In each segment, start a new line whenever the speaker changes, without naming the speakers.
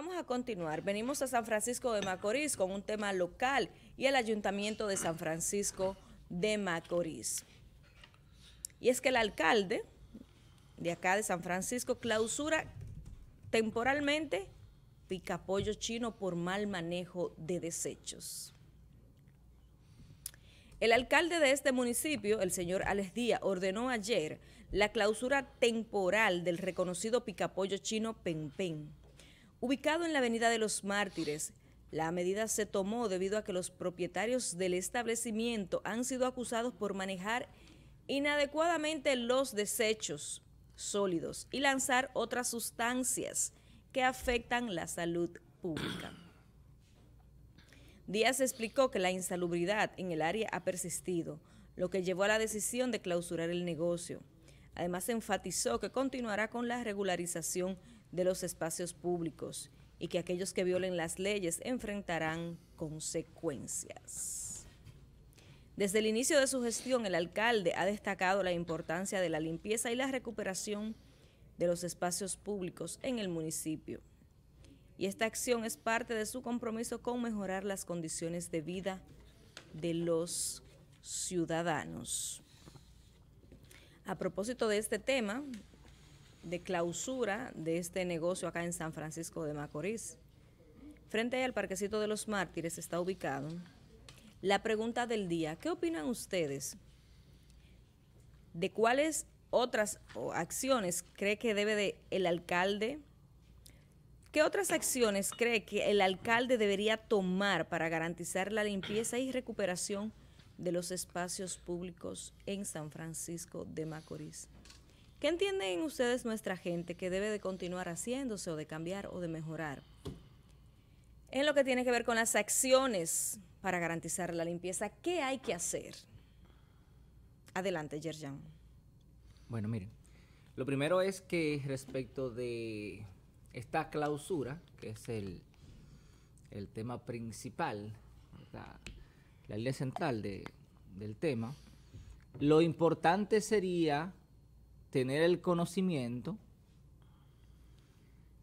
Vamos a continuar. Venimos a San Francisco de Macorís con un tema local y el Ayuntamiento de San Francisco de Macorís. Y es que el alcalde de acá de San Francisco clausura temporalmente picapollo chino por mal manejo de desechos. El alcalde de este municipio, el señor Alex Díaz, ordenó ayer la clausura temporal del reconocido picapollo chino Penpen. Ubicado en la Avenida de los Mártires, la medida se tomó debido a que los propietarios del establecimiento han sido acusados por manejar inadecuadamente los desechos sólidos y lanzar otras sustancias que afectan la salud pública. Díaz explicó que la insalubridad en el área ha persistido, lo que llevó a la decisión de clausurar el negocio. Además enfatizó que continuará con la regularización de los espacios públicos y que aquellos que violen las leyes enfrentarán consecuencias. Desde el inicio de su gestión, el alcalde ha destacado la importancia de la limpieza y la recuperación de los espacios públicos en el municipio. Y esta acción es parte de su compromiso con mejorar las condiciones de vida de los ciudadanos. A propósito de este tema, de clausura de este negocio acá en San Francisco de Macorís. Frente al Parquecito de los Mártires está ubicado. La pregunta del día, ¿qué opinan ustedes de cuáles otras acciones cree que debe de el alcalde? ¿Qué otras acciones cree que el alcalde debería tomar para garantizar la limpieza y recuperación de los espacios públicos en San Francisco de Macorís? ¿Qué entienden ustedes nuestra gente que debe de continuar haciéndose o de cambiar o de mejorar? En lo que tiene que ver con las acciones para garantizar la limpieza, ¿qué hay que hacer? Adelante, Yerjan.
Bueno,
miren, lo primero es que respecto de esta clausura, que es el, el tema principal, la, la idea central del tema, lo importante sería tener el conocimiento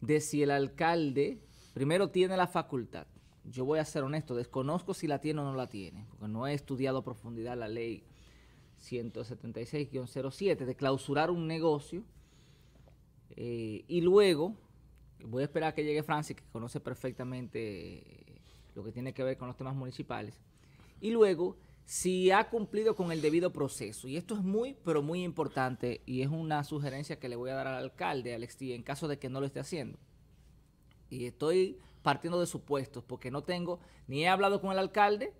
de si el alcalde primero tiene la facultad. Yo voy a ser honesto, desconozco si la tiene o no la tiene, porque no he estudiado a profundidad la ley 176-07 de clausurar un negocio eh, y luego voy a esperar a que llegue Francis, que conoce perfectamente lo que tiene que ver con los temas municipales, y luego si ha cumplido con el debido proceso. Y esto es muy, pero muy importante y es una sugerencia que le voy a dar al alcalde, Alex en caso de que no lo esté haciendo. Y estoy partiendo de supuestos porque no tengo, ni he hablado con el alcalde,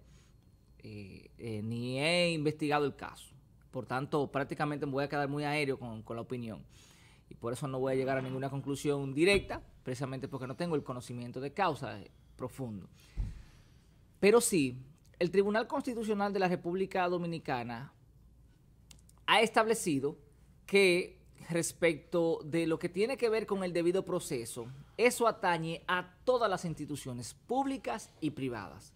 eh, eh, ni he investigado el caso. Por tanto, prácticamente me voy a quedar muy aéreo con, con la opinión. Y por eso no voy a llegar a ninguna conclusión directa, precisamente porque no tengo el conocimiento de causa eh, profundo. Pero sí, el Tribunal Constitucional de la República Dominicana ha establecido que respecto de lo que tiene que ver con el debido proceso, eso atañe a todas las instituciones públicas y privadas.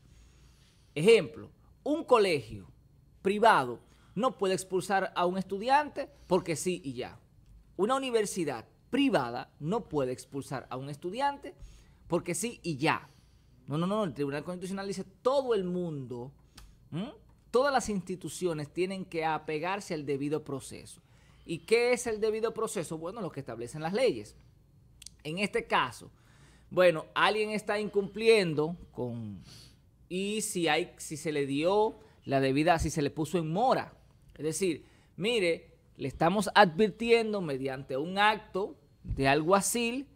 Ejemplo, un colegio privado no puede expulsar a un estudiante porque sí y ya. Una universidad privada no puede expulsar a un estudiante porque sí y ya. No, no, no, el Tribunal Constitucional dice todo el mundo, todas las instituciones tienen que apegarse al debido proceso. ¿Y qué es el debido proceso? Bueno, lo que establecen las leyes. En este caso, bueno, alguien está incumpliendo con... Y si, hay, si se le dio la debida, si se le puso en mora. Es decir, mire, le estamos advirtiendo mediante un acto de alguacil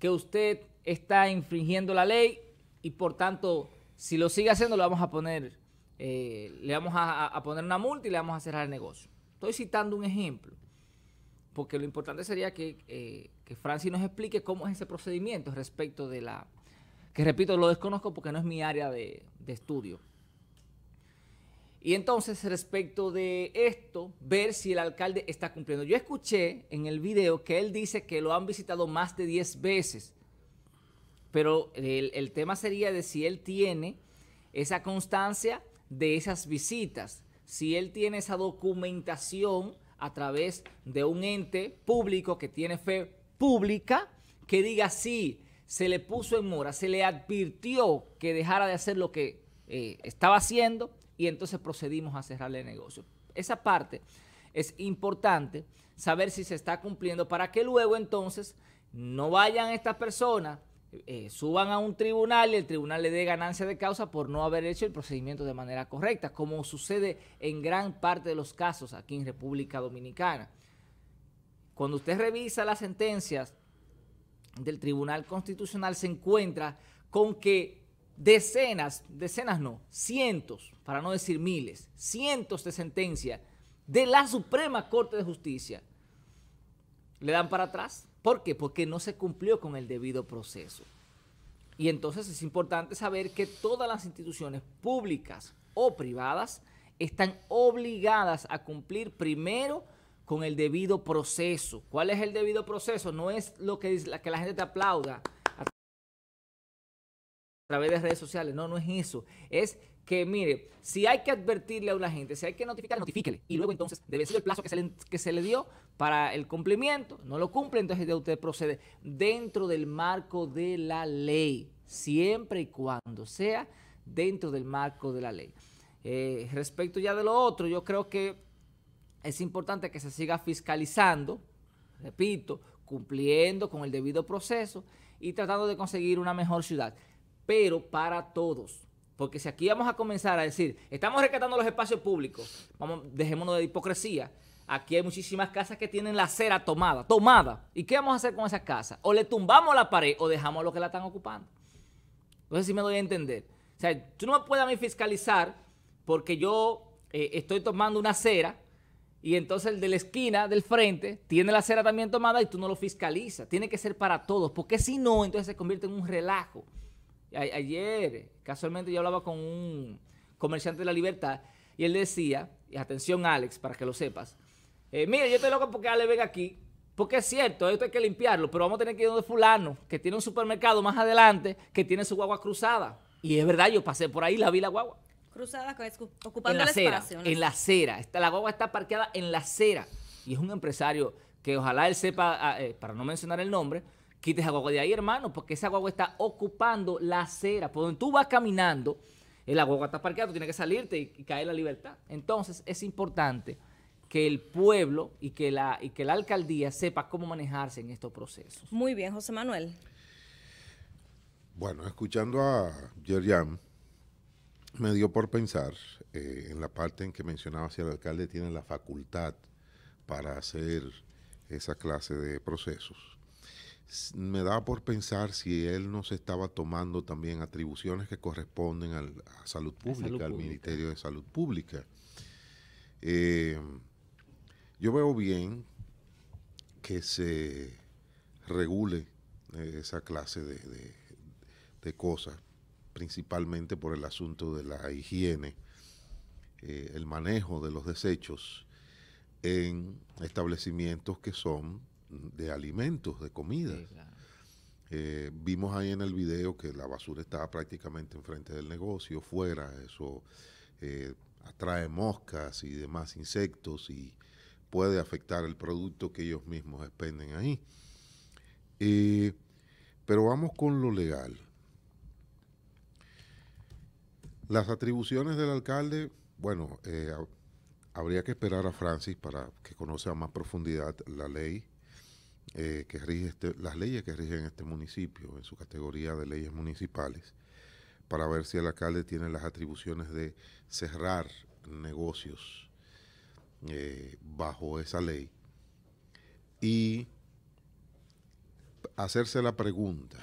que usted está infringiendo la ley y por tanto, si lo sigue haciendo, le vamos a poner, eh, le vamos a, poner una multa y le vamos a cerrar el negocio. Estoy citando un ejemplo, porque lo importante sería eh, que, Francis nos explique cómo es ese procedimiento respecto de la, que repito, lo desconozco porque no es mi área de, de estudio. Y entonces, respecto de esto, ver si el alcalde está cumpliendo. Yo escuché en el video que él dice que lo han visitado más de 10 veces pero el, tema sería de si él tiene esa constancia de esas visitas, si él tiene esa documentación a través de un ente público que tiene fe pública, que diga sí, se le puso en mora, se le advirtió que dejara de hacer lo que eh, estaba haciendo y entonces procedimos a cerrarle el negocio. Esa parte es importante saber si se está cumpliendo para que luego entonces no vayan estas personas eh, suban a un tribunal y el tribunal le dé ganancia de causa por no haber hecho el procedimiento de manera correcta, como sucede en gran parte de los casos aquí en República Dominicana. Cuando usted revisa las sentencias del Tribunal Constitucional, se encuentra con que decenas, decenas no, cientos, para no decir miles, cientos de sentencias de la Suprema Corte de Justicia le dan para atrás ¿Por qué? Porque no se cumplió con el debido proceso. Y entonces es importante saber que todas las instituciones públicas o privadas están obligadas a cumplir primero con el debido proceso. ¿Cuál es el debido proceso? No es lo que, la, que la gente te aplauda a través de redes sociales. No, no es eso. Es que mire, si hay que advertirle a una gente, si hay que notificar notifíquele. Y luego entonces debe ser el plazo que se, le, dio para el cumplimiento. No lo cumple, entonces usted procede dentro del marco de la ley, siempre y cuando sea dentro del marco de la ley. Eh, respecto ya de lo otro, yo creo que es importante que se siga fiscalizando, repito, cumpliendo con el debido proceso y tratando de conseguir una mejor ciudad, pero para todos porque si aquí vamos a comenzar a decir, estamos rescatando los espacios públicos, vamos, dejémonos de hipocresía. Aquí hay muchísimas casas que tienen la acera tomada, tomada. ¿Y qué vamos a hacer con esas casas? O le tumbamos la pared o dejamos a los que la están ocupando. No sé si me doy a entender. O sea, tú no me puedes a mí fiscalizar porque yo eh, estoy tomando una acera y entonces el de la esquina, del frente, tiene la acera también tomada y tú no lo fiscalizas. Tiene que ser para todos, porque si no, entonces se convierte en un relajo ayer, casualmente yo hablaba con un comerciante de la libertad y él decía, atención Alex, para que lo sepas, eh, mire, yo estoy loco porque Ale venga aquí, porque es cierto, esto hay que limpiarlo, pero vamos a tener que ir donde fulano, que tiene un supermercado más adelante, que tiene su guagua cruzada. Y es verdad, yo pasé por ahí, la vi la guagua.
Cruzada, ocupando la el En la
acera. la guagua está parqueada en la acera. Y es un empresario que ojalá él sepa, ah, eh, para no mencionar el nombre, Quites agua de ahí, hermano, porque esa guagua está ocupando la acera. Por donde tú vas caminando, el agua está parqueada, tú tienes que salirte y, caer la libertad. Entonces, es importante que el pueblo y que, la, y que la alcaldía sepa cómo manejarse en estos procesos. Muy bien, José Manuel.
Bueno, escuchando a Yerian, me dio por pensar eh, en la parte en que mencionaba si el alcalde tiene la facultad para hacer esa clase de procesos me da por pensar si él no se estaba tomando también atribuciones que corresponden al, a salud pública, al Ministerio de Salud Pública. Eh, yo veo bien que se regule eh, esa clase de, cosas, principalmente por el asunto de la higiene, eh, el manejo de los desechos en establecimientos que son de alimentos, de comida. Eh, vimos ahí en el video que la basura estaba prácticamente enfrente del negocio, fuera, eso eh, atrae moscas y demás insectos y puede afectar el producto que ellos mismos expenden ahí. Eh, pero vamos con lo legal. Las atribuciones del alcalde, bueno, habría que esperar a Francis para que conozca más profundidad la ley eh, que rige este, las leyes que rigen este municipio, en su categoría de leyes municipales, para ver si el alcalde tiene las atribuciones de cerrar negocios eh, bajo esa ley y hacerse la pregunta,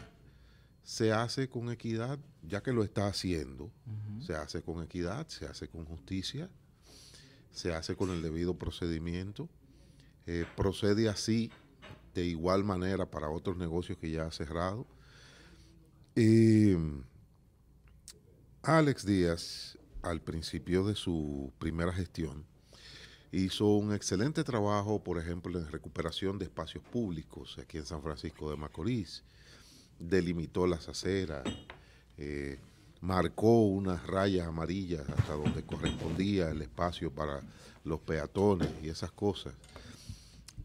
¿se hace con equidad? Ya que lo está haciendo, se hace con equidad, se hace con justicia, se hace con el debido procedimiento, eh, procede así de igual manera para otros negocios que ya ha cerrado. Alex Díaz, al principio de su primera gestión, hizo un excelente trabajo, por ejemplo, en recuperación de espacios públicos aquí en San Francisco de Macorís, delimitó las aceras, eh, marcó unas rayas amarillas hasta donde correspondía el espacio para los peatones y esas cosas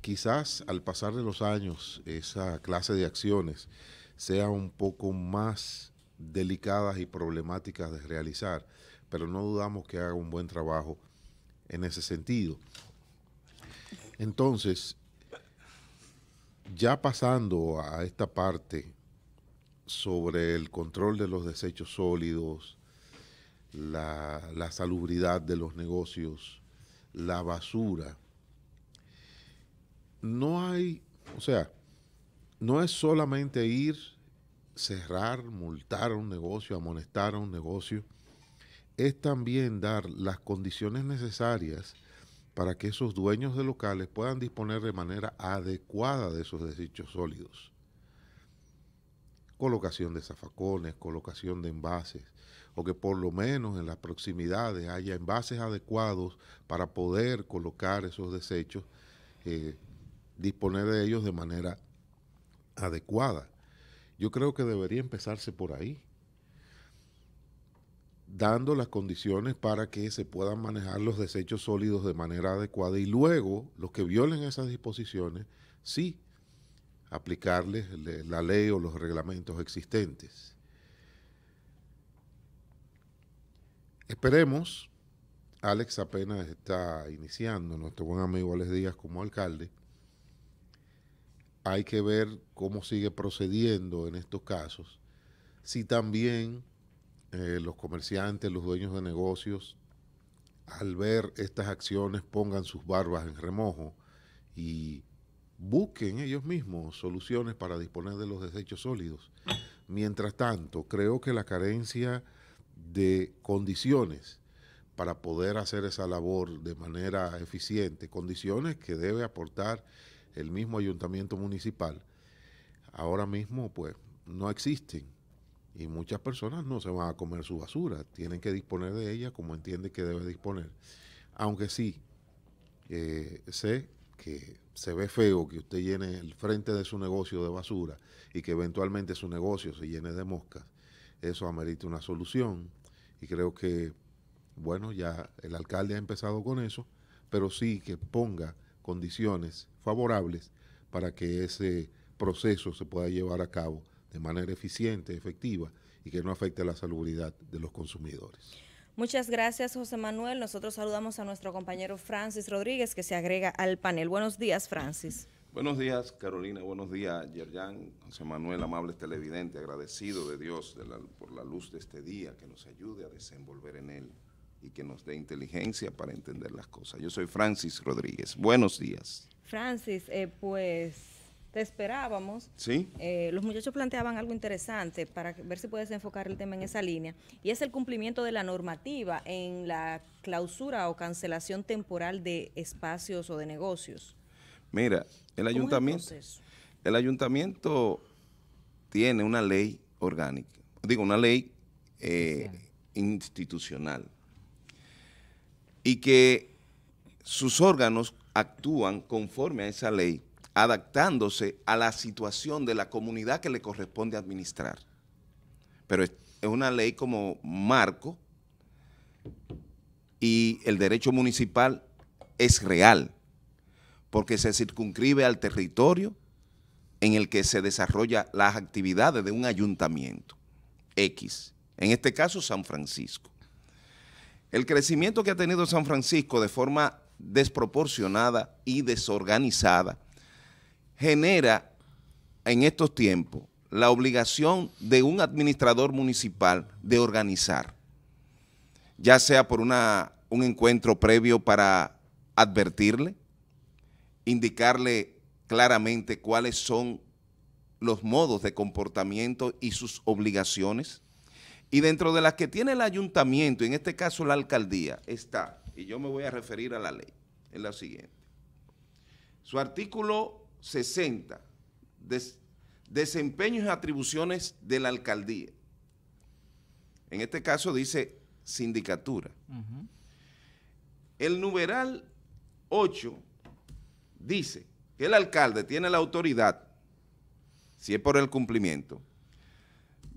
quizás al pasar de los años esa clase de acciones sea un poco más delicadas y problemáticas de realizar, pero no dudamos que haga un buen trabajo en ese sentido. Entonces, ya pasando a esta parte sobre el control de los desechos sólidos, la, la salubridad de los negocios, la basura, no hay, o sea, no es solamente ir, cerrar, multar a un negocio, amonestar a un negocio, es también dar las condiciones necesarias para que esos dueños de locales puedan disponer de manera adecuada de esos desechos sólidos. Colocación de zafacones, colocación de envases, o que por lo menos en las proximidades haya envases adecuados para poder colocar esos desechos eh, disponer de ellos de manera adecuada. Yo creo que debería empezarse por ahí, dando las condiciones para que se puedan manejar los desechos sólidos de manera adecuada y luego los que violen esas disposiciones, sí, aplicarles la ley o los reglamentos existentes. Esperemos, Alex apenas está iniciando, nuestro buen amigo Alex Díaz como alcalde, hay que ver cómo sigue procediendo en estos casos, si también eh, los comerciantes, los dueños de negocios, al ver estas acciones pongan sus barbas en remojo y busquen ellos mismos soluciones para disponer de los desechos sólidos. Mientras tanto, creo que la carencia de condiciones para poder hacer esa labor de manera eficiente, condiciones que debe aportar el mismo ayuntamiento municipal, ahora mismo pues no existen y muchas personas no se van a comer su basura, tienen que disponer de ella como entiende que debe disponer. Aunque sí, eh, sé que se ve feo que usted llene el frente de su negocio de basura y que eventualmente su negocio se llene de moscas, eso amerita una solución y creo que, bueno, ya el alcalde ha empezado con eso, pero sí que ponga condiciones favorables para que ese proceso se pueda llevar a cabo de manera eficiente, efectiva y que no afecte la salubridad de los consumidores.
Muchas gracias, José Manuel. Nosotros saludamos a nuestro compañero Francis Rodríguez, que se agrega al panel. Buenos días, Francis.
Buenos días, Carolina. Buenos días, Yerjan. José Manuel, amable televidente, agradecido de Dios por la luz de este día, que nos ayude a desenvolver en él y que nos dé inteligencia para entender las cosas. Yo soy Francis Rodríguez. Buenos días.
Francis, eh, pues te esperábamos. Sí. Eh, los muchachos planteaban algo interesante para ver si puedes enfocar el tema en esa línea y es el cumplimiento de la normativa en la clausura o cancelación temporal de espacios o de negocios.
Mira, el ayuntamiento, el ayuntamiento tiene una ley orgánica, digo, una ley eh, institucional y que sus órganos actúan conforme a esa ley, adaptándose a la situación de la comunidad que le corresponde administrar. Pero es una ley como marco y el derecho municipal es real, porque se circunscribe al territorio en el que se desarrollan las actividades de un ayuntamiento, X, en este caso San Francisco. El crecimiento que ha tenido San Francisco de forma desproporcionada y desorganizada genera en estos tiempos la obligación de un administrador municipal de organizar, ya sea por una, un encuentro previo para advertirle, indicarle claramente cuáles son los modos de comportamiento y sus obligaciones, y dentro de las que tiene el ayuntamiento, en este caso la alcaldía, está, y yo me voy a referir a la ley, es la siguiente. Su artículo 60, desempeños y atribuciones de la alcaldía. En este caso dice sindicatura. El numeral 8 dice que el alcalde tiene la autoridad, si es por el cumplimiento,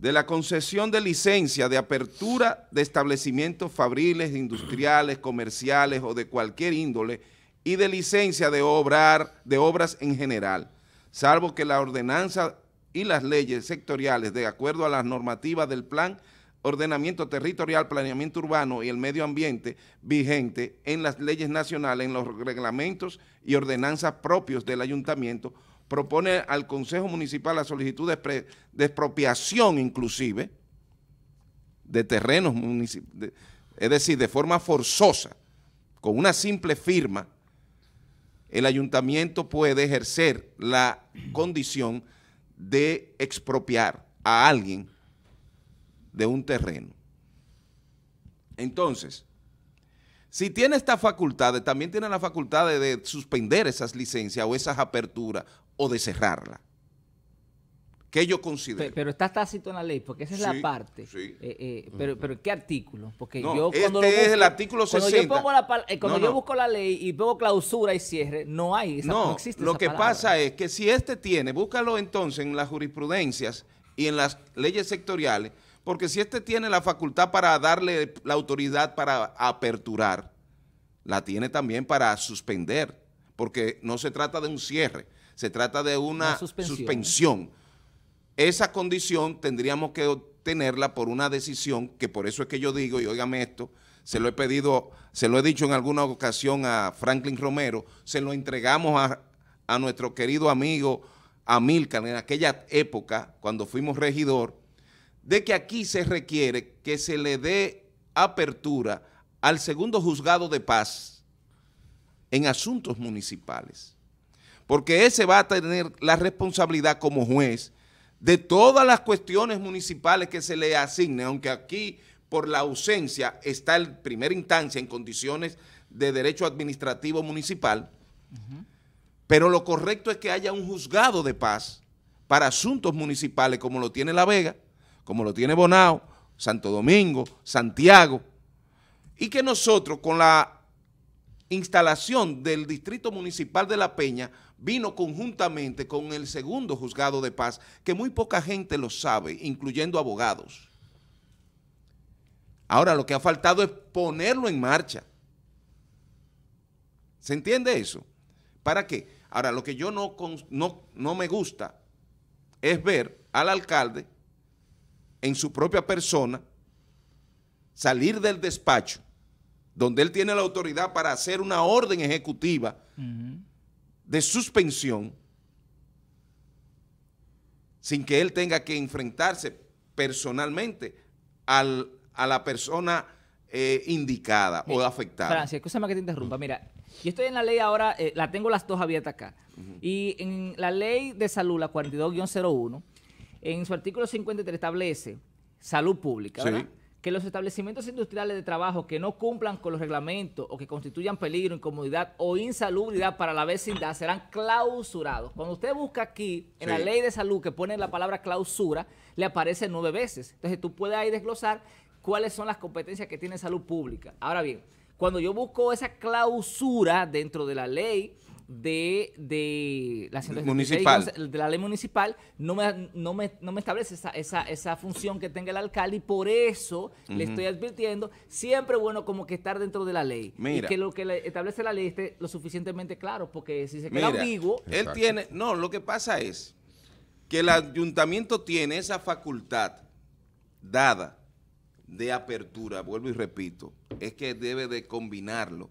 de la concesión de licencia de apertura de establecimientos fabriles, industriales, comerciales o de cualquier índole y de licencia de de obras en general, salvo que la ordenanza y las leyes sectoriales de acuerdo a las normativas del Plan Ordenamiento Territorial, Planeamiento Urbano y el Medio Ambiente vigente en las leyes nacionales, en los reglamentos y ordenanzas propios del Ayuntamiento propone al Consejo Municipal la solicitud de, expropiación inclusive de terrenos municipales, es decir, de forma forzosa, con una simple firma, el ayuntamiento puede ejercer la condición de expropiar a alguien de un terreno. Entonces, si tiene esta facultad, también tiene la facultad de, suspender esas licencias o esas aperturas o de cerrarla. que yo considero?
Pero, está tácito en la ley, porque esa es la parte. Eh, eh, pero, pero, ¿qué artículo? Porque yo cuando este lo es el artículo 60. Cuando yo, eh, busco la ley y pongo clausura y cierre, no hay, esa, no, existe Lo que pasa
es que si este tiene, búscalo entonces en las jurisprudencias y en las leyes sectoriales, porque si este tiene la facultad para darle la autoridad para aperturar, la tiene también para suspender, porque no se trata de un cierre se trata de una, ¿eh? suspensión. Esa condición tendríamos que obtenerla por una decisión, que por eso es que yo digo, y óigame esto, se lo he pedido, se lo he dicho en alguna ocasión a Franklin Romero, se lo entregamos a, nuestro querido amigo Amilcar en aquella época, cuando fuimos regidor, de que aquí se requiere que se le dé apertura al segundo juzgado de paz en asuntos municipales porque ese va a tener la responsabilidad como juez de todas las cuestiones municipales que se le asignen, aunque aquí por la ausencia está en primera instancia en condiciones de derecho administrativo municipal, pero lo correcto es que haya un juzgado de paz para asuntos municipales como lo tiene La Vega, como lo tiene Bonao, Santo Domingo, Santiago, y que nosotros con la instalación del Distrito Municipal de La Peña vino conjuntamente con el segundo juzgado de paz, que muy poca gente lo sabe, incluyendo abogados. Ahora lo que ha faltado es ponerlo en marcha. ¿Se entiende eso? ¿Para qué? Ahora, lo que yo no, no, me gusta es ver al alcalde en su propia persona salir del despacho donde él tiene la autoridad para hacer una orden ejecutiva de suspensión sin que él tenga que enfrentarse personalmente a la persona eh, indicada o afectada.
Francia, escúchame que te interrumpa. Mira, yo estoy en la ley ahora, eh, la tengo las dos abiertas acá. Y en la ley de salud, la 42-01, en su artículo 53 establece salud pública, ¿verdad? que los establecimientos industriales de trabajo que no cumplan con los reglamentos o que constituyan peligro, incomodidad o insalubridad para la vecindad serán clausurados. Cuando usted busca aquí, en la ley de salud que pone la palabra clausura, le aparece nueve veces. Entonces tú puedes ahí desglosar cuáles son las competencias que tiene salud pública. Ahora bien, cuando yo busco esa clausura dentro de la ley de, la de la ley municipal no me, no me, establece esa, función que tenga el alcalde y por eso le estoy advirtiendo, siempre bueno como que estar dentro de la ley y que lo que establece la ley esté lo suficientemente claro, porque si se queda ambiguo... Él tiene,
no, lo que pasa es que el ayuntamiento tiene esa facultad dada de apertura, vuelvo y repito, es que debe de combinarlo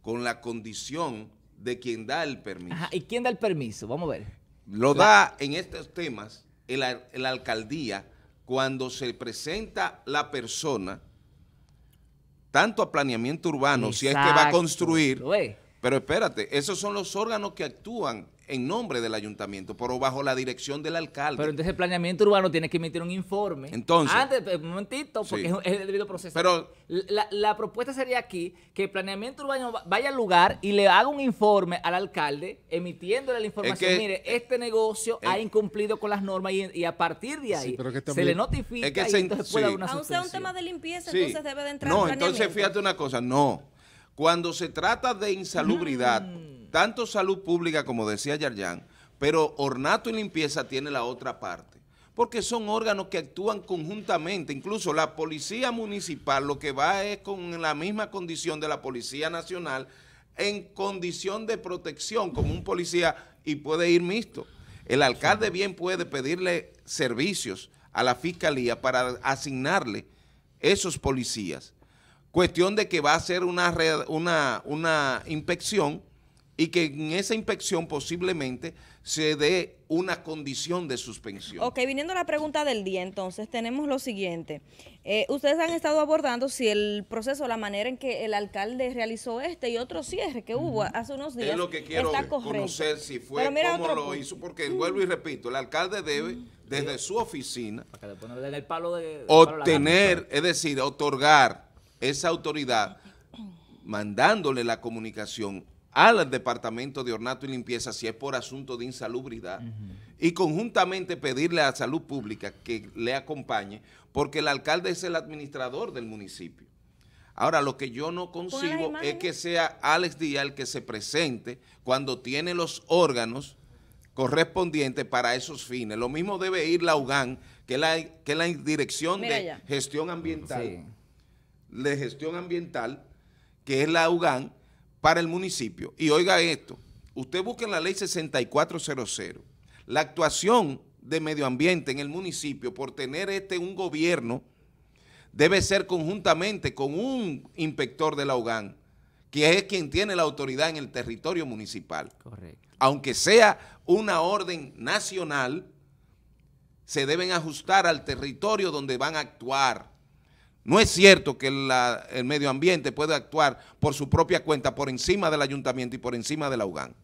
con la condición de quien da el permiso. Ajá, ¿y quién da el permiso? Vamos a ver. Lo da en estos temas la alcaldía cuando se presenta la persona tanto a planeamiento urbano, si es que va a construir. Pero espérate, esos son los órganos que actúan en nombre del ayuntamiento, pero bajo la dirección del alcalde. Pero entonces
el planeamiento urbano tiene que emitir un
informe. Entonces. Antes,
eh, un momentito, porque es el debido proceso. Pero. La, la, propuesta sería aquí que el planeamiento urbano vaya al lugar y le haga un informe al alcalde emitiéndole la información. Mire, este negocio ha incumplido con las normas y, a partir de ahí se le notifica
y entonces puede haber una Aún sea un
tema de limpieza,
entonces debe de entrar No, entonces fíjate
una cosa, no. Cuando se trata de insalubridad. Mm tanto salud pública, como decía Yaryán, pero ornato y limpieza tiene la otra parte, porque son órganos que actúan conjuntamente, incluso la policía municipal lo que va es con la misma condición de la Policía Nacional, en condición de protección como un policía y puede ir mixto. El alcalde bien puede pedirle servicios a la fiscalía para asignarle esos policías. Cuestión de que va a ser una, una, una inspección y que en esa inspección posiblemente se dé una condición de suspensión. Ok,
viniendo a la pregunta del día, entonces tenemos lo siguiente. Eh, ustedes han estado abordando si el proceso, la manera en que el alcalde realizó este y otro cierre que hubo hace unos días. Es lo que quiero conocer
si fue cómo lo hizo, porque vuelvo y repito, el alcalde debe, mm. desde su oficina, obtener, es decir, otorgar esa autoridad mandándole la comunicación al Departamento de Ornato y Limpieza si es por asunto de insalubridad y conjuntamente pedirle a Salud Pública que le acompañe porque el alcalde es el administrador del municipio. Ahora, lo que yo no consigo es que sea Alex Díaz el que se presente cuando tiene los órganos correspondientes para esos fines. Lo mismo debe ir la UGAN, que la, que la Dirección de Gestión Ambiental, de Gestión Ambiental, que es la UGAN, para el municipio. Y oiga esto, usted busca en la ley 6400 la actuación de medio ambiente en el municipio por tener este un gobierno debe ser conjuntamente con un inspector de la UGAN, que es quien tiene la autoridad en el territorio municipal. Correcto. Aunque sea una orden nacional, se deben ajustar al territorio donde van a actuar. No es cierto que el medio ambiente puede actuar por su propia cuenta, por encima del ayuntamiento y por encima de
la UGAN.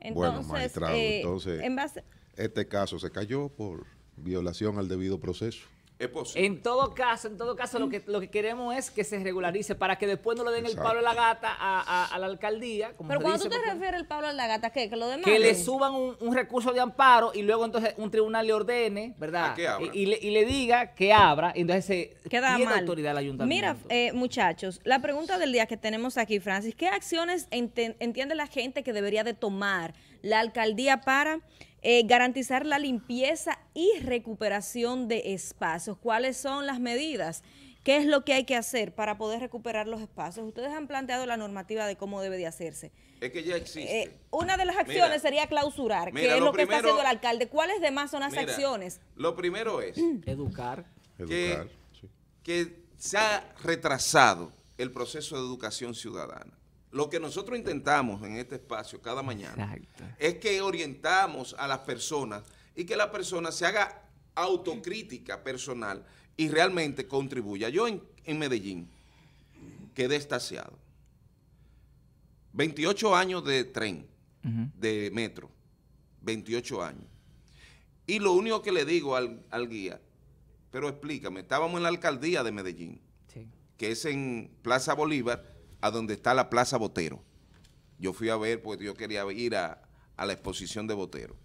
Entonces, eh,
este caso se cayó por violación al debido proceso.
En todo caso, en todo caso, lo que, lo que queremos es que se regularice para que después no le den el Pablo a la Gata a, la alcaldía. Pero cuando tú te pues,
refieres al Pablo a la Gata, ¿qué? Que lo demás? Que le
suban un, recurso de amparo y luego entonces un tribunal le ordene, ¿verdad? Y, le, diga que abra, y entonces se queda autoridad al ayuntamiento. Mira, eh, muchachos, la pregunta del día que tenemos
aquí, Francis, ¿qué acciones entiende la gente que debería de tomar la alcaldía para eh, garantizar la limpieza y recuperación de espacios. ¿Cuáles son las medidas? ¿Qué es lo que hay que hacer para poder recuperar los espacios? Ustedes han planteado la normativa de cómo debe de hacerse.
Es que ya eh, existe.
una de las acciones sería clausurar, que es lo, que está haciendo el alcalde. ¿Cuáles demás son las acciones?
Lo primero es... Educar. educar, que se ha retrasado el proceso de educación ciudadana. Lo que nosotros intentamos en este espacio cada mañana es que orientamos a las personas y que la persona se haga autocrítica personal y realmente contribuya. Yo en, en Medellín quedé estaciado. 28 años de tren, de metro, 28 años. Y lo único que le digo al, guía, pero explícame, estábamos en la alcaldía de Medellín, que es en Plaza Bolívar, a donde está la Plaza Botero. Yo fui a ver porque yo quería ir a, la exposición de Botero.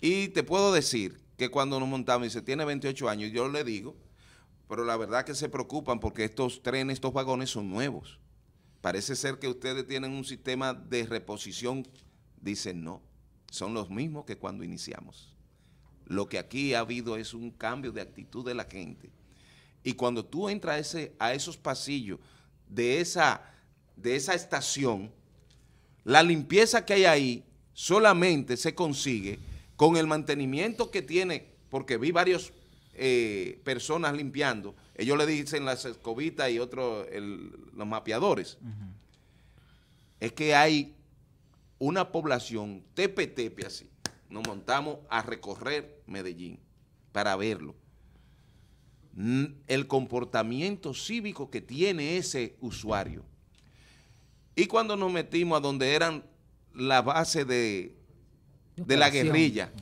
Y te puedo decir que cuando nos montamos, dice, tiene 28 años, yo le digo, pero la verdad que se preocupan porque estos trenes, estos vagones son nuevos. Parece ser que ustedes tienen un sistema de reposición. Dicen, no, son los mismos que cuando iniciamos. Lo que aquí ha habido es un cambio de actitud de la gente. Y cuando tú entras a esos pasillos de esa, de esa estación, la limpieza que hay ahí solamente se consigue con el mantenimiento que tiene, porque vi varias eh, personas limpiando, ellos le dicen las escobitas y otros, los mapeadores, es que hay una población tepe tepe así, nos montamos a recorrer Medellín para verlo. Mm, el comportamiento cívico que tiene ese usuario. Y cuando nos metimos a donde eran la base de, la guerrilla,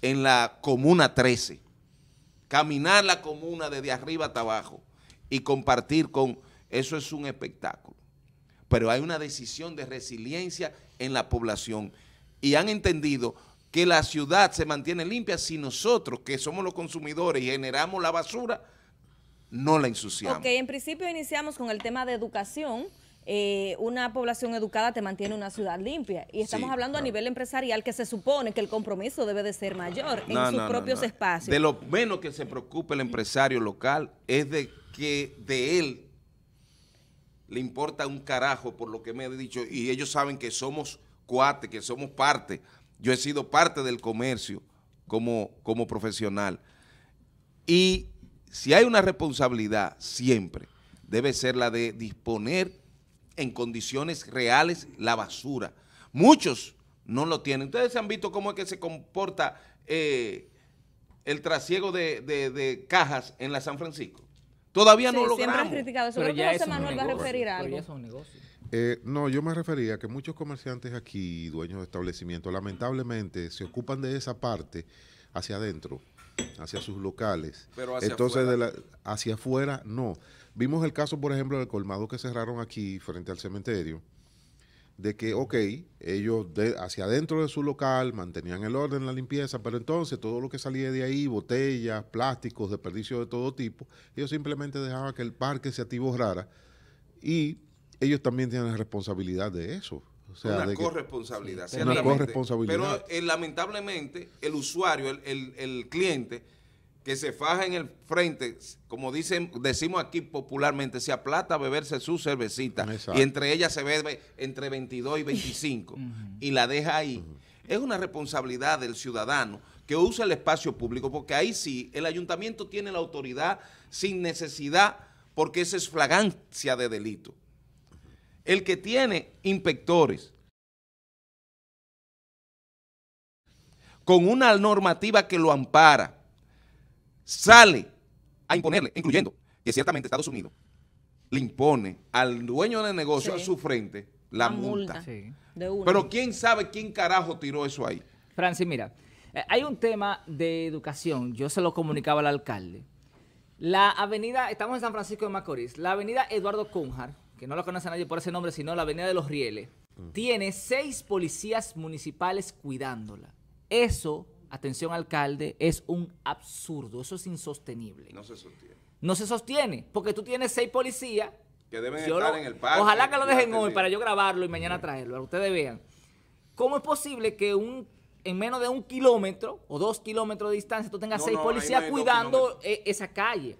en la Comuna 13, caminar la comuna desde arriba hasta abajo y compartir con, eso es un espectáculo. Pero hay una decisión de resiliencia en la población y han entendido que la ciudad se mantiene limpia si nosotros, que somos los consumidores y generamos la basura, no la ensuciamos. Ok,
en principio iniciamos con el tema de educación. Eh, una población educada te mantiene una ciudad limpia. Y estamos hablando a nivel empresarial que se supone que el compromiso debe de ser mayor en sus propios espacios. De lo
menos que se preocupe el empresario local es de que de él le importa un carajo por lo que me he dicho y ellos saben que somos cuates, que somos parte yo he sido parte del comercio como, como profesional. Y si hay una responsabilidad, siempre debe ser la de disponer en condiciones reales la basura. Muchos no lo tienen. Ustedes han visto cómo es que se comporta eh, el trasiego de, cajas en la San Francisco. Todavía no lo logramos. Siempre han criticado eso. Manuel va a referir algo.
Eh, no, yo me refería a que muchos comerciantes aquí, dueños de establecimientos, lamentablemente se ocupan de esa parte hacia adentro, hacia sus locales. Pero hacia Entonces, afuera. De hacia afuera no. Vimos el caso, por ejemplo, del colmado que cerraron aquí frente al cementerio, de que, ok, ellos hacia adentro de su local mantenían el orden, la limpieza, pero entonces todo lo que salía de ahí, botellas, plásticos, desperdicios de todo tipo, ellos simplemente dejaban que el parque se atiborrara y ellos también tienen la responsabilidad de eso. O sea, una corresponsabilidad. una corresponsabilidad. Pero
eh, lamentablemente el usuario, el, cliente que se faja en el frente, como dicen, decimos aquí popularmente, se aplata a beberse su cervecita y entre ellas se bebe entre 22 y 25 y la deja ahí. Es una responsabilidad del ciudadano que usa el espacio público, porque ahí sí el ayuntamiento tiene la autoridad sin necesidad, porque esa es flagancia de delito el que tiene inspectores con una normativa que lo ampara, sale a imponerle, incluyendo que ciertamente Estados Unidos le impone al dueño del negocio a su frente la, multa. Pero quién sabe quién carajo
tiró eso ahí. Francis, mira, eh, hay un tema de educación, yo se lo comunicaba al alcalde. La avenida, estamos en San Francisco de Macorís, la avenida Eduardo Cunjar, que no lo conoce nadie por ese nombre, sino la Avenida de los Rieles, tiene seis policías municipales cuidándola. Eso, atención alcalde, es un absurdo, eso es insostenible. No se sostiene. No se sostiene, porque tú tienes seis policías.
Que deben estar en el parque. Ojalá que lo dejen hoy para
yo grabarlo y mañana traerlo, para ustedes vean. ¿Cómo es posible que un en menos de un kilómetro o dos kilómetros de distancia, tú tengas seis policías cuidando e, esa calle.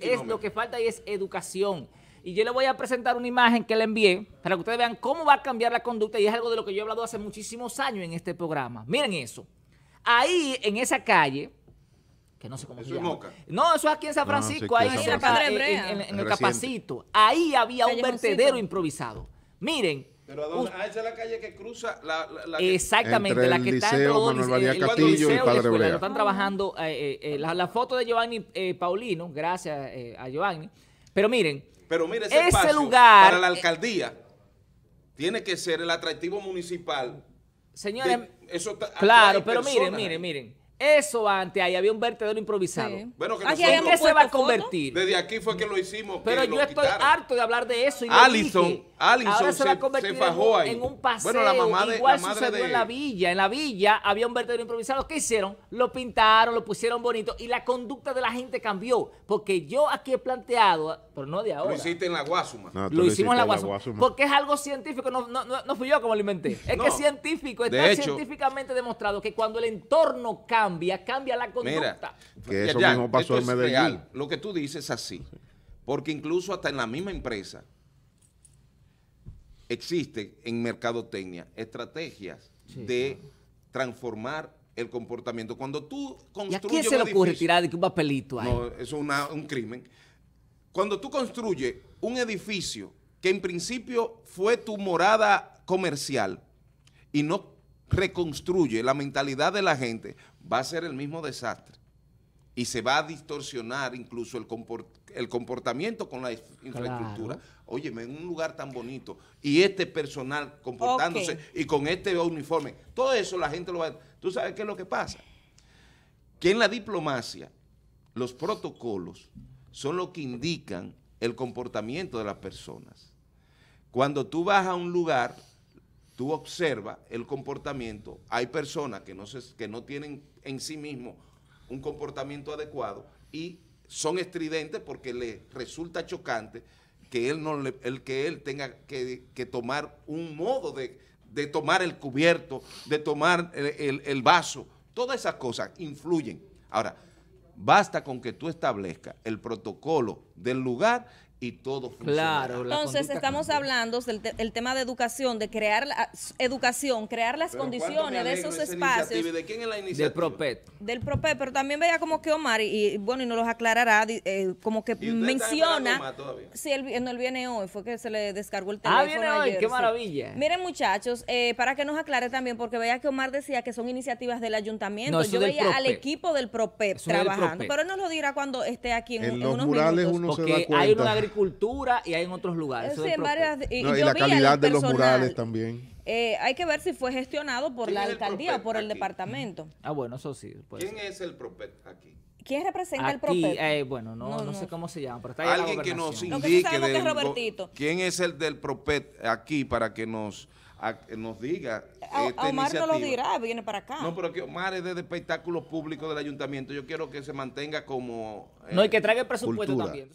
es, lo que falta y es educación. Y yo le voy a presentar una imagen que le envié para que ustedes vean cómo va a cambiar la conducta y es algo de lo que yo he hablado hace muchísimos años en este programa. Miren eso. Ahí, en esa calle, que no sé cómo se llama. No, eso es aquí en San Francisco, ahí en, el Capacito. Ahí había un vertedero improvisado. Miren,
pero dónde, ah, la calle que cruza la, la,
Exactamente, la que está en Manuel Castillo y, Padre Están trabajando eh, eh, eh, la, foto de Giovanni Paulino, gracias a Giovanni. Pero miren, pero mire, ese, lugar para la eh,
alcaldía tiene que ser el atractivo municipal. Señores, claro, pero miren, miren, miren.
Eso antes, ahí había un vertedero improvisado. Bueno, se va a convertir?
Desde aquí fue que lo hicimos. Pero yo estoy
harto de hablar de eso. Y Allison, se, en, un paseo. Bueno, la mamá de, Igual sucedió en la villa. En la villa había un vertedero improvisado. ¿Qué hicieron? Lo pintaron, lo pusieron bonito y la conducta de la gente cambió. Porque yo aquí he planteado, pero no de ahora. Lo hiciste
en la Guasuma. lo, hicimos en la Guasuma,
Porque es algo científico. No, no, fui yo como lo inventé. Es que científico. Está científicamente demostrado que cuando el entorno cambia, cambia, cambia la conducta.
que eso mismo pasó en Medellín.
Lo que tú dices es así. Porque incluso hasta en la misma empresa existe en mercadotecnia estrategias de transformar el comportamiento. Cuando tú construyes. a quién se le ocurre tirar de un papelito ahí? No, eso es un crimen. Cuando tú construyes un edificio que en principio fue tu morada comercial y no reconstruye la mentalidad de la gente, va a ser el mismo desastre y se va a distorsionar incluso el, el comportamiento con la infraestructura. Óyeme, en un lugar tan bonito y este personal comportándose y con este uniforme, todo eso la gente lo va a... ¿Tú sabes qué es lo que pasa? Que en la diplomacia los protocolos son los que indican el comportamiento de las personas. Cuando tú vas a un lugar tú observas el comportamiento, hay personas que no, tienen en sí mismo un comportamiento adecuado y son estridentes porque le resulta chocante que él, el que él tenga que, tomar un modo de, tomar el cubierto, de tomar el, el vaso. Todas esas cosas influyen. Ahora, basta con que tú establezcas el protocolo del lugar y todo funciona. Claro, entonces estamos
hablando del tema de educación, de crear la educación, crear las condiciones de esos espacios.
¿De quién es la iniciativa? Del PROPET.
Del PROPET, pero también veía como que Omar, y, bueno, y nos los aclarará, eh, como que menciona. si él, no, él viene hoy, fue que se le descargó el teléfono. Ah, viene hoy, qué maravilla. Miren, muchachos, eh, para que nos aclare también, porque veía que Omar decía que son iniciativas del ayuntamiento. Yo veía al equipo del propet trabajando, pero él nos lo dirá cuando esté aquí en, unos murales
cultura y hay en otros lugares. sí, en varias,
y, la calidad de los murales también. Eh, hay que ver si fue gestionado por la alcaldía o por el departamento.
Ah, bueno, eso sí. ¿Quién
es el propet aquí?
¿Quién representa el Propet? Eh,
bueno, no, no, sé cómo se llama, pero está Alguien que nos indique
quién es el del Propet aquí para que nos nos diga. Eh, a, Omar no lo dirá,
viene para acá. No, pero que
Omar es de espectáculos públicos del ayuntamiento. Yo quiero que se mantenga como. no, y que eh, traiga el presupuesto cultura.
también.